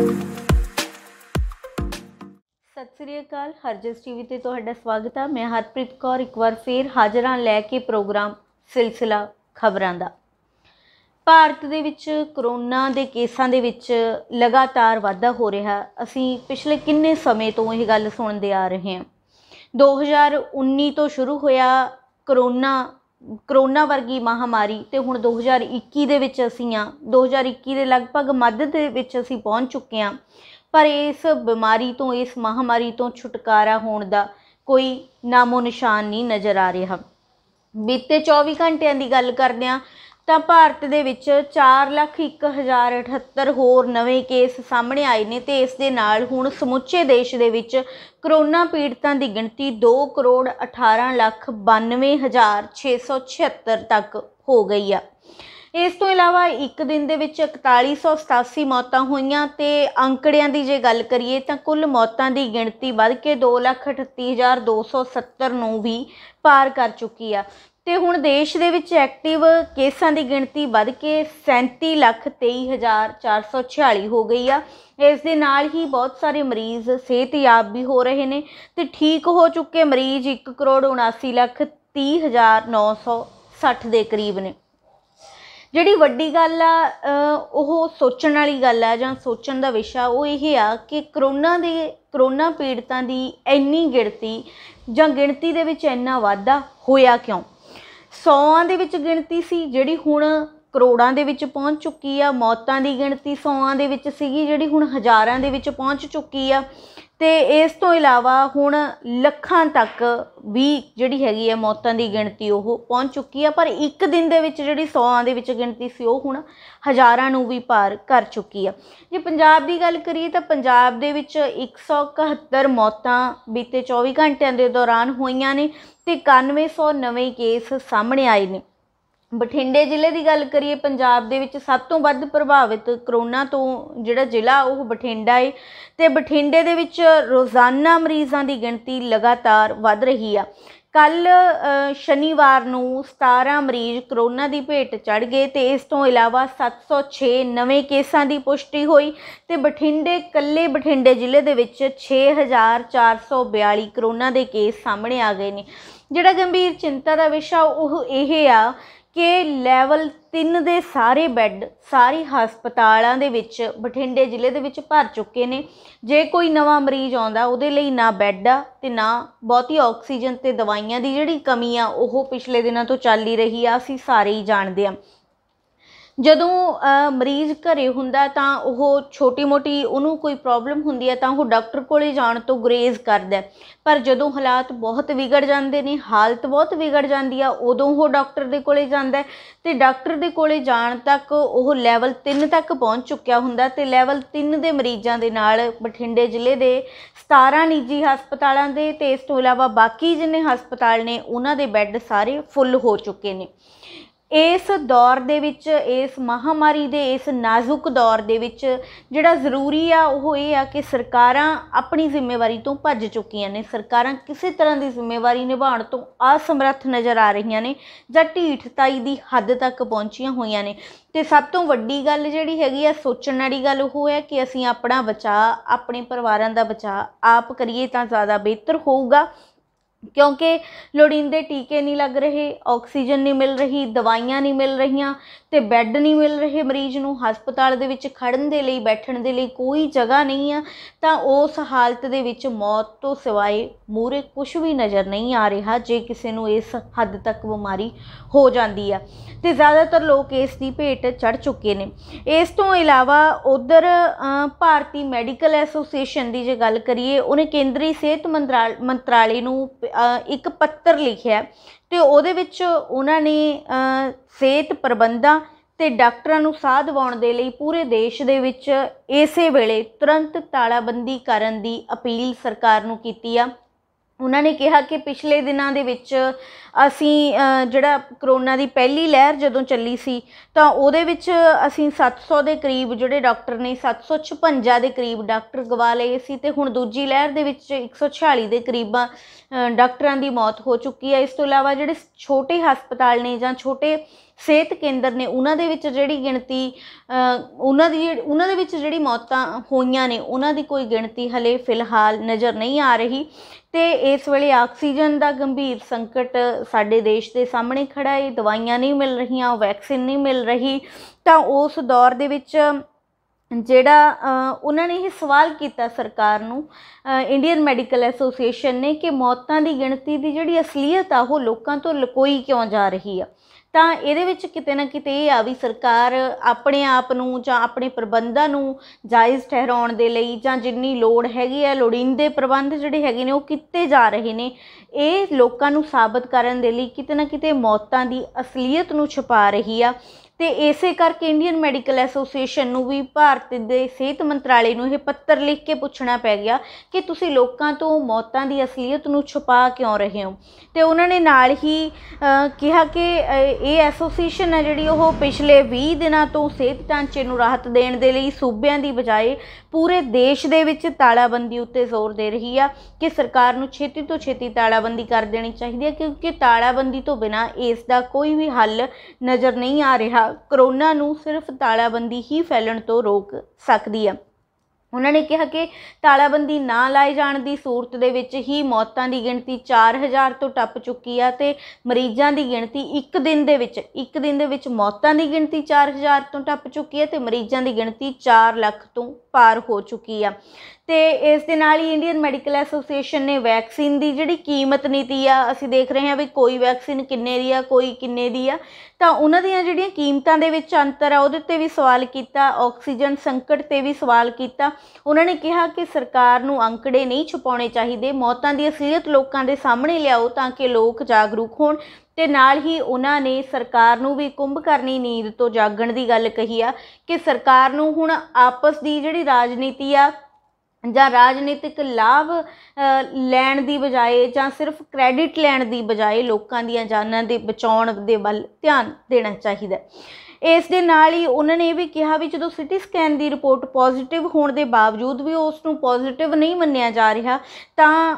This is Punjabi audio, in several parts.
ਸਤਿ ਸ੍ਰੀ ਅਕਾਲ ਹਰਜਸ ਟੀਵੀ ਤੇ ਤੁਹਾਡਾ ਸਵਾਗਤ ਹੈ ਮੈਂ ਹਰਪ੍ਰੀਤ ਕੌਰ ਇੱਕ ਵਾਰ ਫੇਰ ਹਾਜ਼ਰਾਂ ਲੈ ਕੇ ਪ੍ਰੋਗਰਾਮ ਸਿਲਸਿਲਾ ਖਬਰਾਂ ਦਾ ਭਾਰਤ ਦੇ ਵਿੱਚ ਕਰੋਨਾ ਦੇ ਕੇਸਾਂ ਦੇ ਵਿੱਚ ਲਗਾਤਾਰ ਵਾਧਾ ਹੋ ਰਿਹਾ ਅਸੀਂ ਪਿਛਲੇ ਕਿੰਨੇ ਸਮੇਂ ਤੋਂ ਇਹ ਗੱਲ ਸੁਣਦੇ ਆ ਰਹੇ ਹਾਂ 2019 ਤੋਂ ਸ਼ੁਰੂ ਹੋਇਆ ਕਰੋਨਾ ਕਰੋਨਾ ਵਰਗੀ ਮਹਾਮਾਰੀ ਤੇ ਹੁਣ 2021 ਦੇ ਵਿੱਚ ਅਸੀਂ ਆ 2021 ਦੇ ਲਗਭਗ ਮੱਧ ਦੇ ਵਿੱਚ ਅਸੀਂ ਪਹੁੰਚ ਚੁੱਕੇ ਆ ਪਰ ਇਸ ਬਿਮਾਰੀ ਤੋਂ ਇਸ ਮਹਾਮਾਰੀ ਤੋਂ ਛੁਟਕਾਰਾ ਹੋਣ ਦਾ ਕੋਈ ਨਾਮੋ ਨਿਸ਼ਾਨ ਨਹੀਂ ਨਜ਼ਰ ਆ ਰਿਹਾ ਬੀਤੇ 24 ਘੰਟਿਆਂ ਦੀ ਗੱਲ ਕਰਦੇ ਆ ਤਾਂ ਭਾਰਤ ਦੇ ਵਿੱਚ 401078 ਹੋਰ ਨਵੇਂ ਕੇਸ ਸਾਹਮਣੇ ਆਏ ਨੇ ਤੇ ਇਸ ਦੇ ਨਾਲ ਹੁਣ ਸਮੁੱਚੇ ਦੇਸ਼ ਦੇ ਵਿੱਚ ਕਰੋਨਾ ਪੀੜਤਾਂ ਦੀ ਗਿਣਤੀ 2 ਕਰੋੜ 18 ਲੱਖ 92676 ਤੱਕ ਹੋ ਗਈ ਆ ਇਸ ਤੋਂ ਇਲਾਵਾ ਇੱਕ ਦਿਨ ਦੇ ਵਿੱਚ 4187 ਮੌਤਾਂ ਹੋਈਆਂ ਤੇ ਅੰਕੜਿਆਂ ਦੀ ਜੇ ਗੱਲ ਕਰੀਏ ਤਾਂ ਕੁੱਲ ਮੌਤਾਂ ਦੀ ਗਿਣਤੀ ਵੱਧ ਕੇ 238270 ਨੂੰ ਵੀ ਪਾਰ ਕਰ ਚੁੱਕੀ ਆ ਤੇ ਹੁਣ ਦੇਸ਼ ਦੇ ਵਿੱਚ ਐਕਟਿਵ ਕੇਸਾਂ ਦੀ ਗਿਣਤੀ ਵੱਧ ਕੇ 37 ਲੱਖ 23446 ਹੋ ਗਈ ਆ ਇਸ ਦੇ ਨਾਲ ਹੀ ਬਹੁਤ ਸਾਰੇ ਮਰੀਜ਼ ਸਿਹਤਯਾਬ ਵੀ ਹੋ ਰਹੇ ਨੇ ਤੇ ਠੀਕ ਹੋ ਚੁੱਕੇ ਮਰੀਜ਼ 1 ਕਰੋੜ 79 ਲੱਖ 30960 ਦੇ ਕਰੀਬ ਨੇ ਜਿਹੜੀ ਵੱਡੀ ਗੱਲ ਆ ਉਹ ਸੋਚਣ ਵਾਲੀ ਗੱਲ ਆ ਜਾਂ ਸੋਚਣ ਦਾ ਵਿਸ਼ਾ ਉਹ ਇਹ ਆ ਕਿ ਕਰੋਨਾ ਦੇ ਕਰੋਨਾ ਪੀੜਤਾਂ ਦੀ ਇੰਨੀ ਗਿਣਤੀ ਜਾਂ ਗਿਣਤੀ ਦੇ ਵਿੱਚ ਇੰਨਾ ਵਾਧਾ ਹੋਇਆ ਕਿਉਂ ਸੌਆਂ ਦੇ ਵਿੱਚ ਗਿਣਤੀ ਸੀ ਜਿਹੜੀ ਹੁਣ ਕਰੋੜਾਂ ਦੇ ਵਿੱਚ ਪਹੁੰਚ ਚੁੱਕੀ ਆ ਮੌਤਾਂ ਦੀ ਗਿਣਤੀ ਸੌਆਂ ਦੇ ਵਿੱਚ ਸੀਗੀ ਜਿਹੜੀ ਹੁਣ ਹਜ਼ਾਰਾਂ ਦੇ ਵਿੱਚ ਪਹੁੰਚ ਚੁੱਕੀ ਆ ਤੇ ਇਸ ਤੋਂ ਇਲਾਵਾ ਹੁਣ ਲੱਖਾਂ ਤੱਕ ਵੀ ਜਿਹੜੀ ਹੈਗੀ ਹੈ ਮੌਤਾਂ ਦੀ ਗਿਣਤੀ ਉਹ ਪਹੁੰਚ ਚੁੱਕੀ ਆ ਪਰ ਇੱਕ ਦਿਨ ਦੇ ਵਿੱਚ ਜਿਹੜੀ ਸੌਆਂ ਦੇ ਵਿੱਚ ਗਿਣਤੀ ਸੀ ਉਹ ਹੁਣ ਹਜ਼ਾਰਾਂ ਨੂੰ ਵੀ ਪਾਰ ਕਰ ਚੁੱਕੀ ਆ ਜੇ ਪੰਜਾਬ ਦੀ ਗੱਲ ਕਰੀਏ ਤਾਂ ਪੰਜਾਬ ਦੇ ਵਿੱਚ 171 ਮੌਤਾਂ ਬੀਤੇ 24 ਘੰਟਿਆਂ ਦੇ ਦੌਰਾਨ ਹੋਈਆਂ ਨੇ ਤੇ ਨਵੇਂ ਕੇਸ ਸਾਹਮਣੇ ਆਏ ਨੇ ਬਠਿੰਡੇ ਜ਼ਿਲ੍ਹੇ ਦੀ ਗੱਲ ਕਰੀਏ ਪੰਜਾਬ ਦੇ ਵਿੱਚ ਸਭ ਤੋਂ ਵੱਧ ਪ੍ਰਭਾਵਿਤ ਕਰੋਨਾ ਤੋਂ ਜਿਹੜਾ ਜ਼ਿਲ੍ਹਾ ਉਹ ਬਠਿੰਡਾ ਹੈ ਤੇ ਬਠਿੰਡੇ ਦੇ ਵਿੱਚ ਰੋਜ਼ਾਨਾ ਮਰੀਜ਼ਾਂ ਦੀ ਗਿਣਤੀ ਲਗਾਤਾਰ ਵੱਧ ਰਹੀ ਆ ਕੱਲ ਸ਼ਨੀਵਾਰ ਨੂੰ 17 ਮਰੀਜ਼ ਕਰੋਨਾ ਦੀ ਭੇਟ ਚੜ ਗਏ ਤੇ ਇਸ ਤੋਂ ਇਲਾਵਾ 706 ਨਵੇਂ ਕੇਸਾਂ ਦੀ ਪੁਸ਼ਟੀ ਹੋਈ ਤੇ ਬਠਿੰਡੇ ਕੱਲੇ ਬਠਿੰਡੇ ਜ਼ਿਲ੍ਹੇ ਦੇ ਵਿੱਚ 6442 ਕਰੋਨਾ ਦੇ ਕੇਸ ਸਾਹਮਣੇ ਆ ਗਏ ਨੇ ਜਿਹੜਾ ਗੰਭੀਰ ਚਿੰਤਾ ਦਾ ਵਿਸ਼ਾ ਉਹ ਇਹ ਆ ਕਿ ਲੈਵਲ 3 ਦੇ ਸਾਰੇ ਬੈੱਡ ਸਾਰੇ ਹਸਪਤਾਲਾਂ ਦੇ ਵਿੱਚ ਬਠਿੰਡੇ ਜ਼ਿਲ੍ਹੇ ਦੇ ਵਿੱਚ ਭਰ ਚੁੱਕੇ ਨੇ ਜੇ ਕੋਈ ਨਵਾਂ ਮਰੀਜ਼ ਆਉਂਦਾ ਉਹਦੇ ਲਈ ਨਾ ਬੈੱਡ ਆ ਤੇ ਨਾ ਬਹੁਤੀ ਆਕਸੀਜਨ ਤੇ ਦਵਾਈਆਂ ਦੀ ਜਿਹੜੀ ਕਮੀ ਆ ਉਹ ਪਿਛਲੇ ਦਿਨਾਂ ਤੋਂ ਚੱਲ ਹੀ ਰਹੀ ਆ ਅਸੀਂ ਸਾਰੇ ਹੀ ਜਾਣਦੇ ਆ ਜਦੋਂ ਮਰੀਜ਼ ਘਰੇ ਹੁੰਦਾ ਤਾਂ ਉਹ ਛੋਟੀ-ਮੋਟੀ ਉਹਨੂੰ ਕੋਈ ਪ੍ਰੋਬਲਮ ਹੁੰਦੀ ਹੈ ਤਾਂ ਉਹ ਡਾਕਟਰ ਕੋਲੇ ਜਾਣ ਤੋਂ ਗੁਰੇਜ਼ ਕਰਦਾ ਪਰ ਜਦੋਂ ਹਾਲਾਤ ਬਹੁਤ ਵਿਗੜ ਜਾਂਦੇ ਨੇ ਹਾਲਤ ਬਹੁਤ ਵਿਗੜ ਜਾਂਦੀ ਆ ਉਦੋਂ ਉਹ ਡਾਕਟਰ ਦੇ ਕੋਲੇ ਜਾਂਦਾ ਤੇ ਡਾਕਟਰ ਦੇ ਕੋਲੇ ਜਾਣ ਤੱਕ ਉਹ ਲੈਵਲ 3 ਤੱਕ ਪਹੁੰਚ ਚੁੱਕਿਆ ਹੁੰਦਾ ਤੇ ਲੈਵਲ 3 ਦੇ ਮਰੀਜ਼ਾਂ ਦੇ ਨਾਲ ਬਠਿੰਡੇ ਜ਼ਿਲ੍ਹੇ ਦੇ 17 ਨਿੱਜੀ ਹਸਪਤਾਲਾਂ ਦੇ ਤੇ ਇਸ ਤੋਂ ਇਲਾਵਾ ਬਾਕੀ ਜਿੰਨੇ ਹਸਪਤਾਲ ਨੇ ਉਹਨਾਂ ਦੇ ਬੈੱਡ ਸਾਰੇ ਫੁੱਲ ਹੋ ਚੁੱਕੇ ਨੇ ਇਸ ਦੌਰ ਦੇ ਵਿੱਚ ਇਸ ਮਹਾਮਾਰੀ ਦੇ ਇਸ ਨਾਜ਼ੁਕ ਦੌਰ ਦੇ ਵਿੱਚ ਜਿਹੜਾ ਜ਼ਰੂਰੀ ਆ ਉਹ ਇਹ ਆ ਕਿ ਸਰਕਾਰਾਂ ਆਪਣੀ ਜ਼ਿੰਮੇਵਾਰੀ ਤੋਂ ਭੱਜ ਚੁੱਕੀਆਂ ਨੇ ਸਰਕਾਰਾਂ ਕਿਸੇ ਤਰ੍ਹਾਂ ਦੀ ਜ਼ਿੰਮੇਵਾਰੀ ਨਿਭਾਉਣ ਤੋਂ ਅਸਮਰੱਥ ਨਜ਼ਰ ਆ ਰਹੀਆਂ ਨੇ ਜਾਂ ਢੀਠਤਾਈ ਦੀ ਹੱਦ ਤੱਕ ਪਹੁੰਚੀਆਂ ਹੋਈਆਂ ਨੇ ਤੇ ਸਭ ਤੋਂ ਵੱਡੀ ਗੱਲ ਜਿਹੜੀ ਹੈਗੀ ਆ ਸੋਚਣ ਵਾਲੀ ਗੱਲ ਉਹ ਹੈ ਕਿ ਅਸੀਂ ਆਪਣਾ ਬਚਾਅ ਆਪਣੇ ਪਰਿਵਾਰਾਂ ਦਾ ਬਚਾਅ ਆਪ ਕਰੀਏ ਤਾਂ ਜ਼ਿਆਦਾ ਬਿਹਤਰ ਹੋਊਗਾ ਕਿਉਂਕਿ ਲੋੜੀਂਦੇ ਟੀਕੇ ਨਹੀਂ ਲੱਗ ਰਹੇ ਆਕਸੀਜਨ ਨਹੀਂ ਮਿਲ ਰਹੀ ਦਵਾਈਆਂ ਨਹੀਂ ਮਿਲ ਰਹੀਆਂ ਤੇ ਬੈੱਡ ਨਹੀਂ ਮਿਲ ਰਹੇ ਮਰੀਜ਼ ਨੂੰ ਹਸਪਤਾਲ ਦੇ ਵਿੱਚ ਖੜਨ ਦੇ ਲਈ ਬੈਠਣ ਦੇ ਲਈ ਕੋਈ ਜਗ੍ਹਾ ਨਹੀਂ ਆ ਤਾਂ ਉਸ ਹਾਲਤ ਦੇ ਵਿੱਚ ਮੌਤ ਤੋਂ ਸਿਵਾਏ ਮੂਰੇ ਕੁਝ ਵੀ ਨਜ਼ਰ ਨਹੀਂ ਆ ਰਿਹਾ ਜੇ ਕਿਸੇ ਨੂੰ ਇਸ ਹੱਦ ਤੱਕ ਬਿਮਾਰੀ ਹੋ ਜਾਂਦੀ ਆ ਤੇ ਜ਼ਿਆਦਾਤਰ ਲੋਕ ਇਸ ਦੀ ਭੇਟ ਚੜ ਚੁੱਕੇ ਨੇ ਇਸ ਤੋਂ ਇਲਾਵਾ ਉਧਰ ਭਾਰਤੀ ਮੈਡੀਕਲ ਐਸੋਸੀਏਸ਼ਨ ਦੀ ਜੇ ਗੱਲ ਕਰੀਏ ਉਹਨੇ ਕੇਂਦਰੀ ਸਿਹਤ ਮੰਤਰਾਲੇ ਨੂੰ ਇੱਕ ਪੱਤਰ ਲਿਖਿਆ ਤੇ ਉਹਦੇ ਵਿੱਚ ਉਹਨਾਂ ਨੇ ਸਿਹਤ ਪ੍ਰਬੰਧਾਂ ਤੇ ਡਾਕਟਰਾਂ ਨੂੰ ਸਾਧ ਵਾਉਣ ਦੇ ਲਈ ਪੂਰੇ ਦੇਸ਼ ਦੇ ਵਿੱਚ ਇਸੇ ਵੇਲੇ ਤੁਰੰਤ ਤਾਲਾਬੰਦੀ ਕਰਨ ਦੀ ਅਪੀਲ ਸਰਕਾਰ ਨੂੰ ਕੀਤੀ ਆ ਉਹਨਾਂ ਨੇ ਕਿਹਾ ਕਿ ਪਿਛਲੇ ਦਿਨਾਂ ਦੇ ਵਿੱਚ ਅਸੀਂ ਜਿਹੜਾ ਕਰੋਨਾ ਦੀ ਪਹਿਲੀ ਲਹਿਰ ਜਦੋਂ ਚੱਲੀ ਸੀ ਤਾਂ ਉਹਦੇ ਵਿੱਚ ਅਸੀਂ 700 ਦੇ ਕਰੀਬ ਜਿਹੜੇ ਡਾਕਟਰ ਨੇ 756 ਦੇ ਕਰੀਬ ਡਾਕਟਰ ਗਵਾ ਲਏ ਸੀ ਤੇ ਹੁਣ ਦੂਜੀ ਲਹਿਰ ਦੇ ਵਿੱਚ 146 ਦੇ ਕਰੀਬ ਡਾਕਟਰਾਂ ਦੀ ਮੌਤ ਹੋ ਚੁੱਕੀ ਹੈ ਇਸ ਤੋਂ ਇਲਾਵਾ ਜਿਹੜੇ ਛੋਟੇ ਹਸਪਤਾਲ ਨੇ ਜਾਂ ਛੋਟੇ ਸਿਹਤ ਕੇਂਦਰ ਨੇ ਉਹਨਾਂ ਦੇ ਵਿੱਚ ਜਿਹੜੀ ਗਿਣਤੀ ਉਹਨਾਂ ਦੀ ਉਹਨਾਂ ਦੇ ਵਿੱਚ ਜਿਹੜੀ ਮੌਤਾਂ ਹੋਈਆਂ ਨੇ ਉਹਨਾਂ ਦੀ ਕੋਈ ਗਿਣਤੀ ਹਲੇ ਫਿਲਹਾਲ ਨਜ਼ਰ ਨਹੀਂ ਆ ਰਹੀ ਤੇ ਇਸ ਵੇਲੇ ਆਕਸੀਜਨ ਦਾ ਗੰਭੀਰ ਸੰਕਟ ਸਾਡੇ ਦੇਸ਼ ਦੇ ਸਾਹਮਣੇ ਖੜਾ ਹੈ ਦਵਾਈਆਂ ਨਹੀਂ ਮਿਲ ਰਹੀਆਂ ਵੈਕਸੀਨ ਨਹੀਂ ਮਿਲ ਰਹੀ ਤਾਂ ਉਸ ਦੌਰ ਦੇ ਵਿੱਚ ਜਿਹੜਾ ਉਹਨਾਂ ਨੇ ਇਹ ਸਵਾਲ ਕੀਤਾ ਸਰਕਾਰ ਨੂੰ ਇੰਡੀਅਨ ਮੈਡੀਕਲ ਐਸੋਸੀਏਸ਼ਨ ਨੇ ਕਿ ਮੌਤਾਂ ਦੀ ਗਿਣਤੀ ਦੀ ਜਿਹੜੀ ਅਸਲੀਅਤ ਆ ਉਹ ਲੋਕਾਂ ਤੋਂ ਲਕੋਈ ਕਿਉਂ ਜਾ ਰਹੀ ਆ ਤਾਂ ਇਹਦੇ ਵਿੱਚ ਕਿਤੇ ਨਾ ਕਿਤੇ ਇਹ ਆ ਵੀ ਸਰਕਾਰ ਆਪਣੇ ਆਪ ਨੂੰ ਜਾਂ ਆਪਣੇ ਪ੍ਰਬੰਧਾਂ ਨੂੰ ਜਾਇਜ਼ ਠਹਿਰਾਉਣ ਦੇ ਲਈ ਜਾਂ ਜਿੰਨੀ ਲੋੜ ਹੈਗੀ ਹੈ ਲੋੜਿੰਦੇ ਪ੍ਰਬੰਧ ਜਿਹੜੇ ਹੈਗੇ ਨੇ ਉਹ ਕਿੱਤੇ ਜਾ ਰਹੇ ਨੇ ਇਹ ਲੋਕਾਂ ਨੂੰ ਸਾਬਤ ਕਰਨ ਦੇ ਲਈ ਕਿਤੇ ਨਾ ਕਿਤੇ ਮੌਤਾਂ ਦੀ ਅਸਲੀਅਤ ਨੂੰ ਛੁਪਾ ਰਹੀ ਆ ਤੇ ਇਸੇ ਕਰਕੇ ਇੰਡੀਅਨ ਮੈਡੀਕਲ ਐਸੋਸੀਏਸ਼ਨ ਨੂੰ ਵੀ ਭਾਰਤ ਦੇ ਸਿਹਤ ਮੰਤਰਾਲੇ ਨੂੰ ਇਹ ਪੱਤਰ ਲਿਖ ਕੇ ਪੁੱਛਣਾ ਪੈ ਗਿਆ ਕਿ ਤੁਸੀਂ ਲੋਕਾਂ ਤੋਂ ਮੌਤਾਂ ਦੀ ਅਸਲੀਅਤ ਨੂੰ ਛੁਪਾ ਕਿਉਂ ਰਹੇ ਹੋ ਤੇ ਉਹਨਾਂ ਨੇ ਨਾਲ ਹੀ ਕਿਹਾ ਕਿ ਇਹ ਐਸੋਸੀਏਸ਼ਨ ਹੈ ਜਿਹੜੀ ਉਹ ਪਿਛਲੇ 20 ਦਿਨਾਂ ਤੋਂ ਸਿਹਤ ਢਾਂਚੇ ਨੂੰ ਰਾਹਤ ਦੇਣ ਦੇ ਲਈ ਸੂਬਿਆਂ ਦੀ ਬਜਾਏ ਪੂਰੇ ਦੇਸ਼ ਦੇ ਵਿੱਚ ਤਾਲਾਬੰਦੀ ਉੱਤੇ ਜ਼ੋਰ ਦੇ ਰਹੀ ਆ ਕਿ ਸਰਕਾਰ ਨੂੰ ਛੇਤੀ ਤੋਂ ਛੇਤੀ ਤਾਲਾਬੰਦੀ ਕਰ ਦੇਣੀ ਚਾਹੀਦੀ ਹੈ ਕਿਉਂਕਿ ਤਾਲਾਬੰਦੀ ਤੋਂ ਬਿਨਾ ਇਸ ਦਾ ਕੋਈ ਵੀ ਹੱਲ ਨਜ਼ਰ ਨਹੀਂ ਆ ਰਿਹਾ ਕਰੋਨਾ ਨੂੰ ਸਿਰਫ ਤਾਲਾਬੰਦੀ ਹੀ ਫੈਲਣ ਤੋਂ ਰੋਕ ਸਕਦੀ ਹੈ ਉਹਨਾਂ ਨੇ ਕਿਹਾ ਕਿ ਤਾਲਾਬੰਦੀ ਨਾ ਲਾਏ ਜਾਣ ਦੀ ਸੂਰਤ ਦੇ ਵਿੱਚ ਹੀ ਮੌਤਾਂ ਦੀ ਗਿਣਤੀ 4000 ਤੋਂ ਟੱਪ ਚੁੱਕੀ ਆ ਤੇ ਮਰੀਜ਼ਾਂ ਦੀ ਗਿਣਤੀ ਇੱਕ ਦਿਨ ਦੇ ਵਿੱਚ ਇੱਕ ਦਿਨ ਦੇ ਵਿੱਚ ਮੌਤਾਂ ਦੀ ਗਿਣਤੀ 4000 ਤੋਂ ਟੱਪ ਚੁੱਕੀ ਹੈ ਤੇ ਮਰੀਜ਼ਾਂ ਦੀ ਗਿਣਤੀ 4 ਲੱਖ ਤੋਂ ਪਾਰ ਹੋ ਚੁੱਕੀ ਆ ਤੇ ਇਸ ਦੇ ਨਾਲ ਹੀ ਇੰਡੀਅਨ ਮੈਡੀਕਲ ਐਸੋਸੀਏਸ਼ਨ ਨੇ ਵੈਕਸੀਨ ਦੀ ਜਿਹੜੀ ਕੀਮਤ ਨੀਤੀ ਆ ਅਸੀਂ ਦੇਖ ਰਹੇ ਹਾਂ ਵੀ ਕੋਈ ਵੈਕਸੀਨ ਕਿੰਨੇ ਦੀ ਆ ਕੋਈ ਕਿੰਨੇ ਦੀ ਆ ਤਾਂ ਉਹਨਾਂ ਦੀਆਂ ਜਿਹੜੀਆਂ ਕੀਮਤਾਂ ਦੇ ਵਿੱਚ ਅੰਤਰ ਆ ਉਹਦੇ ਤੇ ਵੀ ਸਵਾਲ ਕੀਤਾ ਆਕਸੀਜਨ ਸੰਕਟ ਤੇ ਵੀ ਸਵਾਲ ਕੀਤਾ ਉਹਨਾਂ ਨੇ ਕਿਹਾ ਕਿ ਸਰਕਾਰ ਨੂੰ ਅੰਕੜੇ ਨਹੀਂ ਛੁਪਾਉਣੇ ਚਾਹੀਦੇ ਮੌਤਾਂ ਦੀ ਅਸਲੀਅਤ ਲੋਕਾਂ ਦੇ ਸਾਹਮਣੇ ਲਿਆਓ ਤਾਂ ਕਿ ਲੋਕ ਜਾਗਰੂਕ ਹੋਣ ਤੇ ਨਾਲ ਹੀ ਉਹਨਾਂ ਨੇ ਸਰਕਾਰ ਨੂੰ ਵੀ ਕੁੰਭ ਕਰਨੀ ਨੀਂਦ ਤੋਂ ਜਾਗਣ ਦੀ ਗੱਲ ਕਹੀ ਆ ਕਿ ਸਰਕਾਰ ਨੂੰ ਹੁਣ ਆਪਸ ਦੀ ਜਿਹੜੀ ਰਾਜਨੀਤੀ ਆ ਜਾਂ ਰਾਜਨੀਤਿਕ ਲਾਭ ਲੈਣ ਦੀ ਬਜਾਏ ਜਾਂ ਸਿਰਫ ਕ੍ਰੈਡਿਟ ਲੈਣ ਦੀ ਬਜਾਏ ਲੋਕਾਂ ਦੀਆਂ ਜਾਨਾਂ ਦੇ ਬਚਾਉਣ ਦੇ ਵੱਲ ਧਿਆਨ ਦੇਣਾ ਚਾਹੀਦਾ ਇਸ ਦੇ ਨਾਲ ਹੀ ਉਹਨਾਂ ਨੇ ਇਹ ਵੀ ਕਿਹਾ ਵੀ ਜਦੋਂ ਸਿਟੀ ਸਕੈਨ ਦੀ ਰਿਪੋਰਟ ਪੋਜ਼ਿਟਿਵ ਹੋਣ ਦੇ ਬਾਵਜੂਦ ਵੀ ਉਸ ਨੂੰ ਪੋਜ਼ਿਟਿਵ ਨਹੀਂ ਮੰਨਿਆ ਜਾ ਰਿਹਾ ਤਾਂ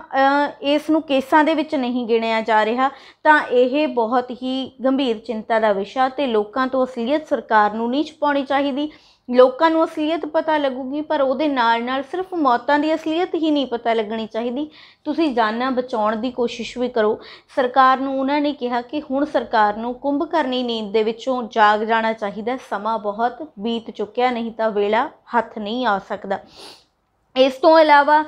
ਇਸ ਨੂੰ ਕੇਸਾਂ ਦੇ ਵਿੱਚ ਨਹੀਂ ਗਿਣਿਆ ਜਾ ਰਿਹਾ ਤਾਂ ਇਹ ਬਹੁਤ ਹੀ ਗੰਭੀਰ ਚਿੰਤਾ ਦਾ ਵਿਸ਼ਾ ਤੇ ਲੋਕਾਂ ਤੋਂ ਅਸਲੀਅਤ ਸਰਕਾਰ ਨੂੰ ਨਹੀਂ ਛਪਾਉਣੀ ਚਾਹੀਦੀ ਲੋਕਾਂ ਨੂੰ ਅਸਲੀਅਤ ਪਤਾ ਲੱਗੂਗੀ ਪਰ ਉਹਦੇ ਨਾਲ ਨਾਲ ਸਿਰਫ ਮੌਤਾਂ ਦੀ ਅਸਲੀਅਤ ਹੀ ਨਹੀਂ ਪਤਾ ਲੱਗਣੀ ਚਾਹੀਦੀ ਤੁਸੀਂ ਜਾਨਾਂ ਬਚਾਉਣ ਦੀ ਕੋਸ਼ਿਸ਼ ਵੀ ਕਰੋ ਸਰਕਾਰ ਨੂੰ ਉਹਨਾਂ ਨੇ ਕਿਹਾ ਕਿ ਹੁਣ ਸਰਕਾਰ ਨੂੰ ਕੁੰਭ ਕਰਨੀ ਨੀਂਦ ਦੇ ਵਿੱਚੋਂ ਜਾਗ ਜਾਣਾ ਚਾਹੀਦਾ ਸਮਾਂ ਬਹੁਤ ਬੀਤ ਚੁੱਕਿਆ ਨਹੀਂ ਤਾਂ ਵੇਲਾ ਹੱਥ ਨਹੀਂ ਆ ਸਕਦਾ ਇਸ ਤੋਂ ਇਲਾਵਾ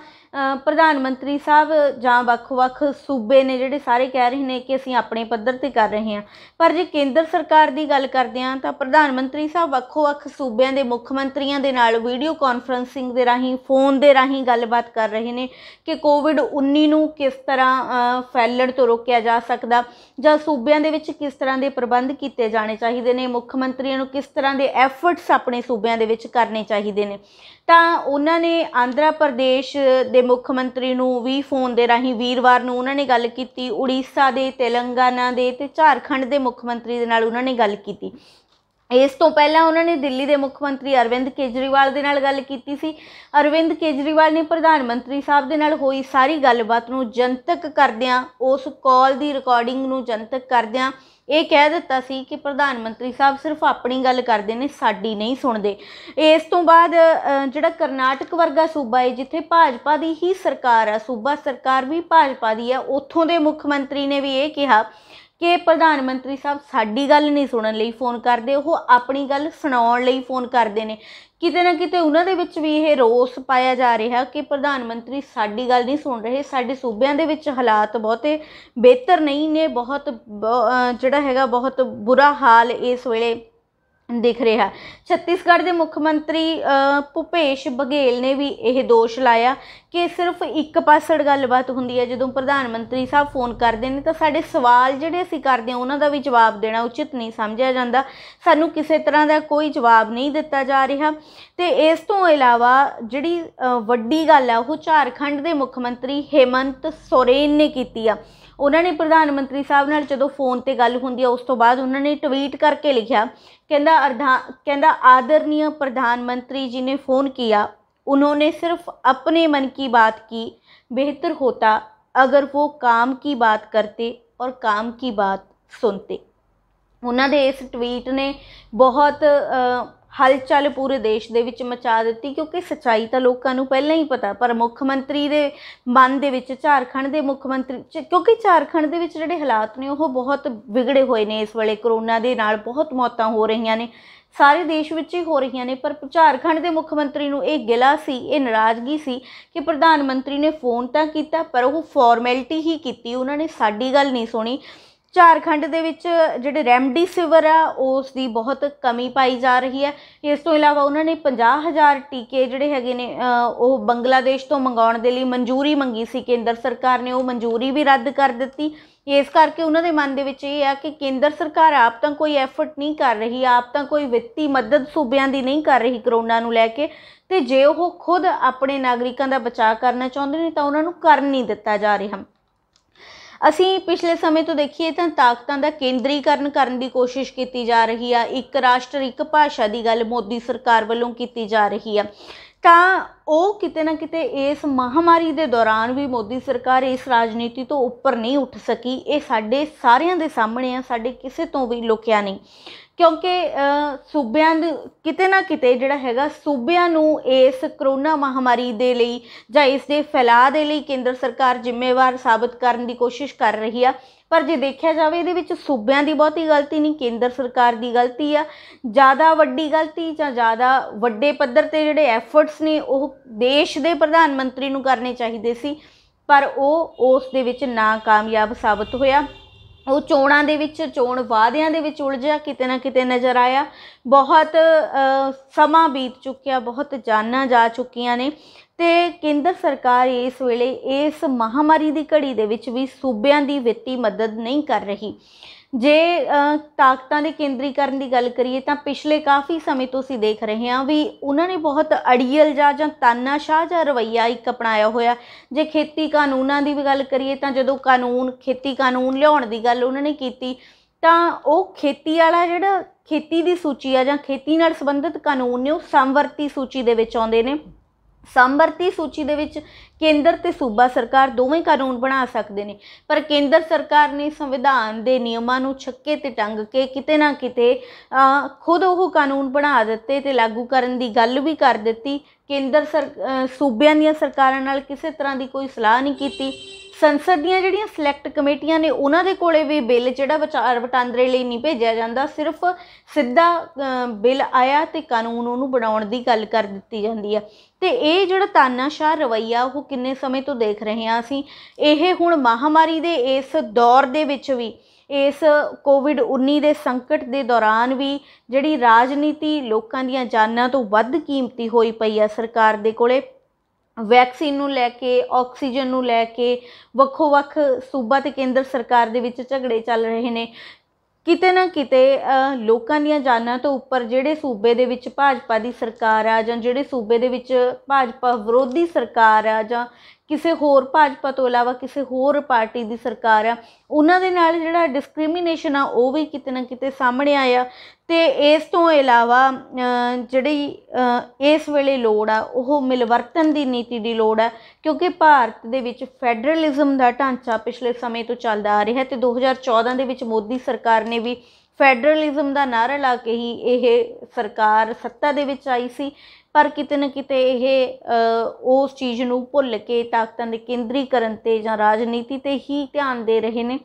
ਪ੍ਰਧਾਨ ਮੰਤਰੀ ਸਾਹਿਬ ਜਾਂ ਵੱਖ-ਵੱਖ ਸੂਬੇ ਨੇ ਜਿਹੜੇ ਸਾਰੇ ਕਹਿ ਰਹੇ ਨੇ ਕਿ ਅਸੀਂ ਆਪਣੇ ਪੱਧਰ ਤੇ ਕਰ ਰਹੇ ਹਾਂ ਪਰ ਜੇ ਕੇਂਦਰ ਸਰਕਾਰ ਦੀ ਗੱਲ ਕਰਦੇ ਹਾਂ ਤਾਂ ਪ੍ਰਧਾਨ ਮੰਤਰੀ ਸਾਹਿਬ ਵੱਖ-ਵੱਖ ਸੂਬਿਆਂ ਦੇ ਮੁੱਖ ਮੰਤਰੀਆਂ ਦੇ ਨਾਲ ਵੀਡੀਓ ਕਾਨਫਰੰਸਿੰਗ ਦੇ ਰਾਹੀਂ ਫੋਨ ਦੇ ਰਾਹੀਂ ਗੱਲਬਾਤ ਕਰ ਰਹੇ ਨੇ ਕਿ ਕੋਵਿਡ-19 ਨੂੰ ਕਿਸ ਤਰ੍ਹਾਂ ਫੈਲਣ ਤੋਂ ਰੋਕਿਆ ਜਾ ਸਕਦਾ ਜਾਂ ਸੂਬਿਆਂ ਦੇ ਵਿੱਚ ਕਿਸ ਤਰ੍ਹਾਂ ਦੇ ਪ੍ਰਬੰਧ ਕੀਤੇ ਜਾਣੇ ਚਾਹੀਦੇ ਨੇ ਮੁੱਖ ਮੰਤਰੀਆਂ ਨੂੰ ਕਿਸ ਤਰ੍ਹਾਂ ਦੇ ਐਫਰਟਸ ਆਪਣੇ ਸੂਬਿਆਂ ਦੇ ਵਿੱਚ ਕਰਨੇ ਚਾਹੀਦੇ ਨੇ ਤਾਂ ਉਹਨਾਂ ਨੇ ਆਂਧਰਾ ਪ੍ਰਦੇਸ਼ ਦੇ ਮੁੱਖ ਮੰਤਰੀ ਨੂੰ ਵੀ ਫੋਨ ਦੇ ਰਾਹੀਂ ਵੀਰਵਾਰ ਨੂੰ ਉਹਨਾਂ ਨੇ ਗੱਲ ਕੀਤੀ ਉੜੀਸਾ ਦੇ ਤੇਲੰਗਾਨਾ ਦੇ ਤੇ ਝਾਰਖੰਡ ਦੇ ਮੁੱਖ ਮੰਤਰੀ ਦੇ ਨਾਲ ਉਹਨਾਂ ਨੇ ਗੱਲ ਕੀਤੀ ਇਸ ਤੋਂ ਪਹਿਲਾਂ ਉਹਨਾਂ ਨੇ ਦਿੱਲੀ ਦੇ ਮੁੱਖ ਮੰਤਰੀ ਅਰਵਿੰਦ ਕੇਜਰੀਵਾਲ ਦੇ ਨਾਲ ਗੱਲ ਕੀਤੀ ਸੀ ਅਰਵਿੰਦ ਕੇਜਰੀਵਾਲ ਨੇ ਪ੍ਰਧਾਨ ਮੰਤਰੀ ਸਾਹਿਬ ਦੇ ਨਾਲ ਹੋਈ ਸਾਰੀ ਗੱਲਬਾਤ ਨੂੰ ਜਨਤਕ ਕਰਦਿਆਂ ਉਸ ਕਾਲ ਦੀ ਰਿਕਾਰਡਿੰਗ ਨੂੰ ਜਨਤਕ ਕਰਦਿਆਂ ਇਹ ਕਹਿ ਦਿੱਤਾ ਸੀ ਕਿ ਪ੍ਰਧਾਨ ਮੰਤਰੀ ਸਾਹਿਬ ਸਿਰਫ ਆਪਣੀ ਗੱਲ ਕਰਦੇ ਨੇ ਸਾਡੀ ਨਹੀਂ ਸੁਣਦੇ ਇਸ ਤੋਂ ਬਾਅਦ ਜਿਹੜਾ ਕਰਨਾਟਕ ਵਰਗਾ ਸੂਬਾ ਹੈ ਜਿੱਥੇ ਭਾਜਪਾ ਦੀ ਹੀ ਸਰਕਾਰ ਆ ਸੂਬਾ ਸਰਕਾਰ ਵੀ ਭਾਜਪਾ ਦੀ ਹੈ ਉੱਥੋਂ ਦੇ ਮੁੱਖ ਮੰਤਰੀ ਨੇ ਵੀ ਇਹ ਕਿਹਾ ਕਿ ਪ੍ਰਧਾਨ ਮੰਤਰੀ ਸਾਹਿਬ ਸਾਡੀ ਗੱਲ ਨਹੀਂ ਸੁਣਨ ਲਈ ਫੋਨ ਕਰਦੇ ਉਹ ਆਪਣੀ ਗੱਲ ਸੁਣਾਉਣ ਲਈ ਫੋਨ ਕਰਦੇ ਨੇ ਕਿਤੇ ਨਾ ਕਿਤੇ ਉਹਨਾਂ ਦੇ ਵਿੱਚ ਵੀ ਇਹ ਰੋਸ ਪਾਇਆ ਜਾ ਰਿਹਾ ਕਿ ਪ੍ਰਧਾਨ ਮੰਤਰੀ ਸਾਡੀ ਗੱਲ ਨਹੀਂ ਸੁਣ ਰਹੇ ਸਾਡੇ ਸੂਬਿਆਂ ਦੇ ਵਿੱਚ ਹਾਲਾਤ ਬਹੁਤੇ ਬਿਹਤਰ ਨਹੀਂ ਨੇ ਬਹੁਤ ਜਿਹੜਾ ਹੈਗਾ ਬਹੁਤ ਬੁਰਾ ਹਾਲ ਇਸ ਵੇਲੇ ਦਿਖ ਰਿਹਾ ਛੱਤੀਸਗੜ੍ਹ ਦੇ ਮੁੱਖ ਮੰਤਰੀ ਭੁਪੇਸ਼ ਬਘੇਲ ਨੇ ਵੀ ਇਹ ਦੋਸ਼ ਲਾਇਆ ਕਿ ਸਿਰਫ ਇੱਕ ਪਾਸੜ ਗੱਲਬਾਤ ਹੁੰਦੀ ਹੈ ਜਦੋਂ ਪ੍ਰਧਾਨ ਮੰਤਰੀ ਸਾਹਿਬ ਫੋਨ ਕਰਦੇ ਨੇ ਤਾਂ ਸਾਡੇ ਸਵਾਲ ਜਿਹੜੇ ਅਸੀਂ ਕਰਦੇ ਹਾਂ ਉਹਨਾਂ ਦਾ ਵੀ ਜਵਾਬ ਦੇਣਾ ਉਚਿਤ ਨਹੀਂ ਸਮਝਿਆ ਜਾਂਦਾ ਸਾਨੂੰ ਕਿਸੇ ਤਰ੍ਹਾਂ ਦਾ ਕੋਈ ਜਵਾਬ ਨਹੀਂ ਦਿੱਤਾ ਜਾ ਰਿਹਾ ਤੇ ਇਸ ਤੋਂ ਇਲਾਵਾ ਜਿਹੜੀ ਵੱਡੀ ਗੱਲ ਹੈ ਉਹ ਝਾਰਖੰਡ ਦੇ ਮੁੱਖ ਮੰਤਰੀ ਹੇਮੰਤ ਸੋਰੇਨ ਨੇ ਕੀਤੀ ਆ उन्होंने प्रधानमंत्री साहब न जो फोन पर गल हों उस तो बाद ने ट्वीट करके लिखा कहता कहता आदरणीय प्रधानमंत्री जी ने फोन किया उन्होंने सिर्फ अपने मन की बात की बेहतर होता अगर वो काम की बात करते और काम की बात सुनते उन्होंने इस ट्वीट ने बहुत ਹਲਚਲ ਪੂਰੇ ਦੇਸ਼ ਦੇ ਵਿੱਚ ਮਚਾ ਦਿੱਤੀ ਕਿਉਂਕਿ ਸੱਚਾਈ ਤਾਂ ਲੋਕਾਂ ਨੂੰ ਪਹਿਲਾਂ ਹੀ ਪਤਾ ਪਰ ਮੁੱਖ ਮੰਤਰੀ ਦੇ ਮਨ ਦੇ ਵਿੱਚ ਝਾਰਖੰਡ ਦੇ ਮੁੱਖ ਮੰਤਰੀ ਕਿਉਂਕਿ ਝਾਰਖੰਡ ਦੇ ਵਿੱਚ ਜਿਹੜੇ ਹਾਲਾਤ ਨੇ ਉਹ ਬਹੁਤ ਵਿਗੜੇ ਹੋਏ ਨੇ ਇਸ ਵੇਲੇ ਕਰੋਨਾ ਦੇ ਨਾਲ ਬਹੁਤ ਮੌਤਾਂ ਹੋ ਰਹੀਆਂ ਨੇ ਸਾਰੇ ਦੇਸ਼ ਵਿੱਚ ਹੀ ਹੋ ਰਹੀਆਂ ਨੇ ਪਰ ਝਾਰਖੰਡ ਦੇ ਮੁੱਖ ਮੰਤਰੀ ਨੂੰ ਇਹ ਗਿਲਾ ਸੀ ਇਹ ਨਾਰਾਜ਼ਗੀ ਸੀ ਕਿ ਪ੍ਰਧਾਨ ਮੰਤਰੀ ਨੇ ਫੋਨ ਤਾਂ ਕੀਤਾ ਪਰ ਉਹ ਫਾਰਮੈਲਿਟੀ ਹੀ ਕੀਤੀ ਉਹਨਾਂ ਨੇ ਸਾਡੀ ਗੱਲ ਨਹੀਂ ਸੁਣੀ ਝਾਰਖੰਡ ਦੇ ਵਿੱਚ ਜਿਹੜੇ ਰੈਮਡੀ ਸਿਵਰ ਆ ਉਸ ਦੀ ਬਹੁਤ ਕਮੀ ਪਾਈ ਜਾ ਰਹੀ ਹੈ ਇਸ ਤੋਂ ਇਲਾਵਾ ਉਹਨਾਂ ਨੇ 50000 ਟੀਕੇ ਜਿਹੜੇ ਹੈਗੇ ਨੇ ਉਹ ਬੰਗਲਾਦੇਸ਼ ਤੋਂ ਮੰਗਾਉਣ ਦੇ ਲਈ ਮਨਜ਼ੂਰੀ ਮੰਗੀ ਸੀ ਕੇਂਦਰ ਸਰਕਾਰ ਨੇ ਉਹ ਮਨਜ਼ੂਰੀ ਵੀ ਰੱਦ ਕਰ ਦਿੱਤੀ ਇਸ ਕਰਕੇ ਉਹਨਾਂ ਦੇ ਮਨ ਦੇ ਵਿੱਚ ਇਹ ਆ ਕਿ ਕੇਂਦਰ ਸਰਕਾਰ ਆਪ ਤਾਂ ਕੋਈ ਐਫਰਟ ਨਹੀਂ ਕਰ ਰਹੀ ਆਪ ਤਾਂ ਕੋਈ ਵਿੱਤੀ ਮਦਦ ਸੂਬਿਆਂ ਦੀ ਨਹੀਂ ਕਰ ਰਹੀ ਕਰੋਨਾ ਨੂੰ ਲੈ ਕੇ ਤੇ ਜੇ ਉਹ ਖੁਦ ਆਪਣੇ ਨਾਗਰਿਕਾਂ ਦਾ ਬਚਾਅ ਕਰਨਾ ਚਾਹੁੰਦੇ ਨੇ ਤਾਂ ਉਹਨਾਂ ਨੂੰ ਕਰਨ ਨਹੀਂ ਦਿੱਤਾ ਜਾ ਰਿਹਾ ਅਸੀਂ ਪਿਛਲੇ ਸਮੇਂ ਤੋਂ ਦੇਖੀਏ ਤਾਂ ਤਾਕਤਾਂ ਦਾ ਕੇਂਦਰੀਕਰਨ ਕਰਨ ਦੀ ਕੋਸ਼ਿਸ਼ ਕੀਤੀ ਜਾ ਰਹੀ ਆ ਇੱਕ ਰਾਸ਼ਟਰ ਇੱਕ ਭਾਸ਼ਾ ਦੀ ਗੱਲ ਮੋਦੀ ਸਰਕਾਰ ਵੱਲੋਂ ਕੀਤੀ ਜਾ ਰਹੀ ਆ ਤਾਂ ਉਹ ਕਿਤੇ ਨਾ ਕਿਤੇ ਇਸ ਮਹਾਮਾਰੀ ਦੇ ਦੌਰਾਨ ਵੀ ਮੋਦੀ ਸਰਕਾਰ ਇਸ ਰਾਜਨੀਤੀ ਤੋਂ ਉੱਪਰ ਨਹੀਂ ਉੱਠ ਸਕੀ ਇਹ ਸਾਡੇ ਸਾਰਿਆਂ ਦੇ ਸਾਹਮਣੇ ਆ ਸਾਡੇ ਕਿਸੇ ਤੋਂ ਵੀ ਲੁਕਿਆ ਨਹੀਂ ਕਿਉਂਕਿ ਸੂਬਿਆਂ ਦੇ ਕਿਤੇ ਨਾ ਕਿਤੇ ਜਿਹੜਾ ਹੈਗਾ ਸੂਬਿਆਂ ਨੂੰ ਇਸ ਕਰੋਨਾ ਮਹਾਮਾਰੀ ਦੇ ਲਈ ਜਾਂ ਇਸ ਦੇ ਫੈਲਾਅ ਦੇ ਲਈ ਕੇਂਦਰ ਸਰਕਾਰ ਜ਼ਿੰਮੇਵਾਰ ਸਾਬਤ ਕਰਨ ਦੀ ਕੋਸ਼ਿਸ਼ ਕਰ ਰਹੀ ਆ ਪਰ ਜੇ ਦੇਖਿਆ ਜਾਵੇ ਇਹਦੇ ਵਿੱਚ ਸੂਬਿਆਂ ਦੀ ਬਹੁਤੀ ਗਲਤੀ ਨਹੀਂ ਕੇਂਦਰ ਸਰਕਾਰ ਦੀ ਗਲਤੀ ਆ ਜ਼ਿਆਦਾ ਵੱਡੀ ਗਲਤੀ ਜਾਂ ਜ਼ਿਆਦਾ ਵੱਡੇ ਪੱਧਰ ਤੇ ਜਿਹੜੇ ਐਫਰਟਸ ਨੇ ਉਹ ਦੇਸ਼ ਦੇ ਪ੍ਰਧਾਨ ਮੰਤਰੀ ਨੂੰ ਕਰਨੇ ਚਾਹੀਦੇ ਸੀ ਪਰ ਉਹ ਉਸ ਦੇ ਵਿੱਚ ਨਾਕਾਮਯਾਬ ਸਾਬਤ ਹੋਇਆ ਉਹ ਚੋਣਾਂ ਦੇ ਵਿੱਚ ਚੋਣ ਵਾਅਦਿਆਂ ਦੇ ਵਿੱਚ ਉਲਝਿਆ ਕਿਤੇ ਨਾ ਕਿਤੇ ਨਜ਼ਰ ਆਇਆ ਬਹੁਤ ਸਮਾਂ ਬੀਤ ਚੁੱਕਿਆ ਬਹੁਤ ਜਾਨਾਂ ਜਾ ਚੁੱਕੀਆਂ ਨੇ ਤੇ ਕੇਂਦਰ ਸਰਕਾਰ ਇਸ ਵੇਲੇ ਇਸ ਮਹਾਮਾਰੀ ਦੀ ਘੜੀ ਦੇ ਵਿੱਚ ਵੀ ਸੂਬਿਆਂ ਦੀ ਵਿੱਤੀ ਮਦਦ ਨਹੀਂ ਕਰ ਰਹੀ ਜੇ ਤਾਕਤਾਂ ਦੇ ਕੇਂਦਰੀਕਰਨ ਦੀ ਗੱਲ ਕਰੀਏ ਤਾਂ ਪਿਛਲੇ ਕਾਫੀ ਸਮੇਂ ਤੋਂ ਅਸੀਂ ਦੇਖ ਰਹੇ ਹਾਂ ਵੀ ਉਹਨਾਂ ਨੇ ਬਹੁਤ ਅੜੀਅਲ ਜਾਂ ਜਾਂ ਤਾਨਾਸ਼ਾਹ ਜਾਂ ਰਵਈਆ ਇੱਕ ਅਪਣਾਇਆ ਹੋਇਆ ਜੇ ਖੇਤੀ ਕਾਨੂੰਨਾਂ ਦੀ ਵੀ ਗੱਲ ਕਰੀਏ ਤਾਂ ਜਦੋਂ ਕਾਨੂੰਨ ਖੇਤੀ ਕਾਨੂੰਨ ਲਿਆਉਣ ਦੀ ਗੱਲ ਉਹਨਾਂ ਨੇ ਕੀਤੀ ਤਾਂ ਉਹ ਖੇਤੀ ਵਾਲਾ ਜਿਹੜਾ ਖੇਤੀ ਦੀ ਸੂਚੀ ਆ ਜਾਂ ਖੇਤੀ ਨਾਲ ਸੰਬੰਧਿਤ ਕਾਨੂੰਨ ਨੇ ਉਹ ਸੰਵਰਤੀ ਸੂਚੀ ਦੇ ਵਿੱਚ ਆਉਂਦੇ ਨੇ ਸੰਵਰਤੀ ਸੂਚੀ ਦੇ ਵਿੱਚ ਕੇਂਦਰ ਤੇ ਸੂਬਾ ਸਰਕਾਰ ਦੋਵੇਂ ਕਾਨੂੰਨ ਬਣਾ ਸਕਦੇ ਨੇ ਪਰ ਕੇਂਦਰ ਸਰਕਾਰ ਨੇ ਸੰਵਿਧਾਨ ਦੇ ਨਿਯਮਾਂ ਨੂੰ ਛੱਕੇ ਤੇ ਟੰਗ ਕੇ ਕਿਤੇ ਨਾ ਕਿਤੇ ਖੁਦ ਉਹ ਕਾਨੂੰਨ ਬਣਾ ਦਿੱਤੇ ਤੇ ਲਾਗੂ ਕਰਨ ਦੀ ਗੱਲ ਵੀ ਕਰ ਦਿੱਤੀ ਕੇਂਦਰ ਸੂਬਿਆਂ ਦੀਆਂ ਸਰਕਾਰਾਂ ਨਾਲ ਕਿਸੇ ਤਰ੍ਹਾਂ ਦੀ ਕੋਈ ਸਲਾਹ ਨਹੀਂ ਕੀਤੀ ਸੰਸਦ ਦੀਆਂ ਜਿਹੜੀਆਂ ਸਿਲੈਕਟ ਕਮੇਟੀਆਂ ਨੇ ਉਹਨਾਂ ਦੇ ਕੋਲੇ ਵੀ ਬਿੱਲ ਜਿਹੜਾ ਵਿਚਾਰ ਵਟਾਂਦਰੇ ਲਈ ਨਹੀਂ ਭੇਜਿਆ ਜਾਂਦਾ ਸਿਰਫ ਸਿੱਧਾ ਬਿੱਲ ਆਇਆ ਤੇ ਕਾਨੂੰਨ ਉਹਨੂੰ ਬਣਾਉਣ ਦੀ ਗੱਲ ਕਰ ਦਿੱਤੀ ਜਾਂਦੀ ਹੈ ਤੇ ਇਹ ਜਿਹੜਾ ਤਾਨਾਸ਼ਾਹ ਰਵਈਆ ਉਹ ਕਿੰਨੇ ਸਮੇਂ ਤੋਂ ਦੇਖ ਰਹੇ ਹਾਂ ਅਸੀਂ ਇਹ ਹੁਣ ਮਹਾਮਾਰੀ ਦੇ ਇਸ ਦੌਰ ਦੇ ਵਿੱਚ ਵੀ ਇਸ ਕੋਵਿਡ-19 ਦੇ ਸੰਕਟ ਦੇ ਦੌਰਾਨ ਵੀ ਜਿਹੜੀ ਰਾਜਨੀਤੀ ਲੋਕਾਂ ਦੀਆਂ ਜਾਨਾਂ ਤੋਂ ਵੱਧ ਕੀਮਤੀ ਹੋਈ ਪਈ ਹੈ ਸਰਕਾਰ ਦੇ ਕੋਲੇ ਵੈਕਸੀਨ ਨੂੰ ਲੈ ਕੇ ਆਕਸੀਜਨ ਨੂੰ ਲੈ ਕੇ ਵੱਖੋ ਵੱਖ ਸੂਬਾ ਤੇ ਕੇਂਦਰ ਸਰਕਾਰ ਦੇ ਵਿੱਚ ਝਗੜੇ ਚੱਲ ਰਹੇ ਨੇ ਕਿਤੇ ਨਾ ਕਿਤੇ ਲੋਕਾਂ ਦੀਆਂ ਜਾਨਾਂ ਤੋਂ ਉੱਪਰ ਜਿਹੜੇ ਸੂਬੇ ਦੇ ਵਿੱਚ ਭਾਜਪਾ ਦੀ ਸਰਕਾਰ ਆ ਜਾਂ ਜਿਹੜੇ ਸੂਬੇ ਦੇ ਵਿੱਚ ਭਾਜਪਾ ਵਿਰੋਧੀ ਸਰਕਾਰ ਆ ਜਾਂ ਕਿਸੇ ਹੋਰ ਭਾਜਪਾ ਤੋਂ ਇਲਾਵਾ ਕਿਸੇ ਹੋਰ ਪਾਰਟੀ ਦੀ ਸਰਕਾਰ ਆ ਉਹਨਾਂ ਦੇ ਨਾਲ ਜਿਹੜਾ ਡਿਸਕ੍ਰਿਮੀਨੇਸ਼ਨ ਆ ਉਹ ਵੀ ਕਿਤੇ ਨਾ ਕਿਤੇ ਸਾਹਮਣੇ ਆਇਆ ਤੇ ਇਸ ਤੋਂ ਇਲਾਵਾ ਜਿਹੜੀ ਇਸ ਵੇਲੇ ਲੋੜ ਆ ਉਹ ਮਿਲਵਰਤਨ ਦੀ ਨੀਤੀ ਦੀ ਲੋੜ ਆ ਕਿਉਂਕਿ ਭਾਰਤ ਦੇ ਵਿੱਚ ਫੈਡਰਲਿਜ਼ਮ ਦਾ ਢਾਂਚਾ ਪਿਛਲੇ ਸਮੇਂ ਤੋਂ ਚੱਲਦਾ ਆ ਰਿਹਾ ਤੇ 2014 ਦੇ ਵਿੱਚ ਮੋਦੀ ਸਰਕਾਰ ਨੇ ਵੀ ਫੈਡਰਲਿਜ਼ਮ ਦਾ ਨਾਰਾ ਲਾ ਕੇ ਹੀ ਇਹ ਸਰਕਾਰ ਸੱਤਾ ਦੇ ਵਿੱਚ ਆਈ ਸੀ ਪਰ ਕਿਤੇ ਨਾ ਕਿਤੇ ਇਹ ਉਸ ਚੀਜ਼ ਨੂੰ ਭੁੱਲ ਕੇ ਤਾਕਤਾਂ ਦੇ ਕੇਂਦਰੀਕਰਨ ਤੇ ਜਾਂ ਰਾਜਨੀਤੀ ਤੇ ਹੀ ਧਿਆਨ ਦੇ ਰਹੇ ਨੇ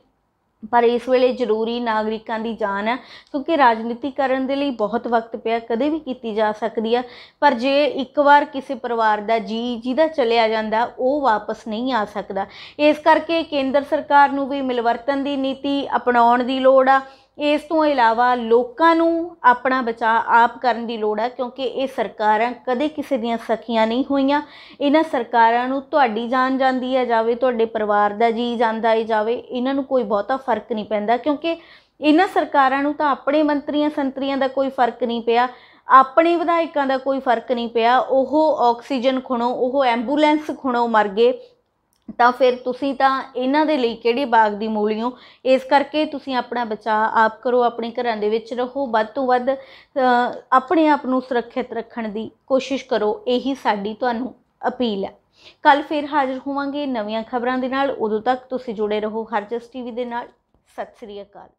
ਪਰ ਇਸ ਵੇਲੇ ਜ਼ਰੂਰੀ ਨਾਗਰਿਕਾਂ ਦੀ ਜਾਨ ਹੈ ਕਿਉਂਕਿ ਰਾਜਨੀਤੀ ਕਰਨ ਦੇ ਲਈ ਬਹੁਤ ਵਕਤ ਪਿਆ ਕਦੇ ਵੀ ਕੀਤੀ ਜਾ ਸਕਦੀ ਆ ਪਰ ਜੇ ਇੱਕ ਵਾਰ ਕਿਸੇ ਪਰਿਵਾਰ ਦਾ ਜੀ ਜਿਹਦਾ ਚਲਿਆ ਜਾਂਦਾ ਉਹ ਵਾਪਸ ਨਹੀਂ ਆ ਸਕਦਾ ਇਸ ਕਰਕੇ ਕੇਂਦਰ ਸਰਕਾਰ ਨੂੰ ਵੀ ਮਿਲਵਰਤਨ ਦੀ ਨੀਤੀ ਅਪਣਾਉਣ ਦੀ ਲੋੜ ਆ ਇਸ ਤੋਂ ਇਲਾਵਾ ਲੋਕਾਂ ਨੂੰ ਆਪਣਾ ਬਚਾਅ ਆਪ ਕਰਨ ਦੀ ਲੋੜ ਹੈ ਕਿਉਂਕਿ ਇਹ ਸਰਕਾਰਾਂ ਕਦੇ ਕਿਸੇ ਦੀਆਂ ਸਖੀਆਂ ਨਹੀਂ ਹੋਈਆਂ ਇਹਨਾਂ ਸਰਕਾਰਾਂ ਨੂੰ ਤੁਹਾਡੀ ਜਾਨ ਜਾਂਦੀ ਹੈ ਜਾਵੇ ਤੁਹਾਡੇ ਪਰਿਵਾਰ ਦਾ ਜੀ ਜਾਂਦਾ ਹੈ ਜਾਵੇ ਇਹਨਾਂ ਨੂੰ ਕੋਈ ਬਹੁਤਾ ਫਰਕ ਨਹੀਂ ਪੈਂਦਾ ਕਿਉਂਕਿ ਇਹਨਾਂ ਸਰਕਾਰਾਂ ਨੂੰ ਤਾਂ ਆਪਣੇ ਮੰਤਰੀਆਂ ਸੰਤਰੀਆਂ ਦਾ ਕੋਈ ਫਰਕ ਨਹੀਂ ਪਿਆ ਆਪਣੇ ਵਿਧਾਇਕਾਂ ਦਾ ਕੋਈ ਫਰਕ ਨਹੀਂ ਪਿਆ ਉਹ ਆਕਸੀਜਨ ਖੁਣੋ ਉਹ ਐਂਬੂਲੈਂਸ ਖੁਣੋ ਮਰ ਗਏ ਤਾਂ ਫਿਰ ਤੁਸੀਂ ਤਾਂ ਇਹਨਾਂ ਦੇ ਲਈ ਕਿਹੜੇ ਬਾਗ ਦੀ ਮੂਲੀ ਹੋ ਇਸ ਕਰਕੇ ਤੁਸੀਂ ਆਪਣਾ ਬਚਾਅ ਆਪ ਕਰੋ ਆਪਣੇ ਘਰਾਂ ਦੇ ਵਿੱਚ ਰਹੋ ਵੱਧ ਤੋਂ ਵੱਧ ਆਪਣੇ ਆਪ ਨੂੰ ਸੁਰੱਖਿਅਤ ਰੱਖਣ ਦੀ ਕੋਸ਼ਿਸ਼ ਕਰੋ ਇਹੀ ਸਾਡੀ ਤੁਹਾਨੂੰ ਅਪੀਲ ਹੈ ਕੱਲ ਫਿਰ ਹਾਜ਼ਰ ਹੋਵਾਂਗੇ ਨਵੀਆਂ ਖਬਰਾਂ ਦੇ ਨਾਲ ਉਦੋਂ ਤੱਕ ਤੁਸੀਂ ਜੁੜੇ ਰਹੋ ਹਰਜਸ ਟੀਵੀ ਦੇ ਨਾਲ ਸਤਿ ਸ੍ਰੀ ਅਕਾਲ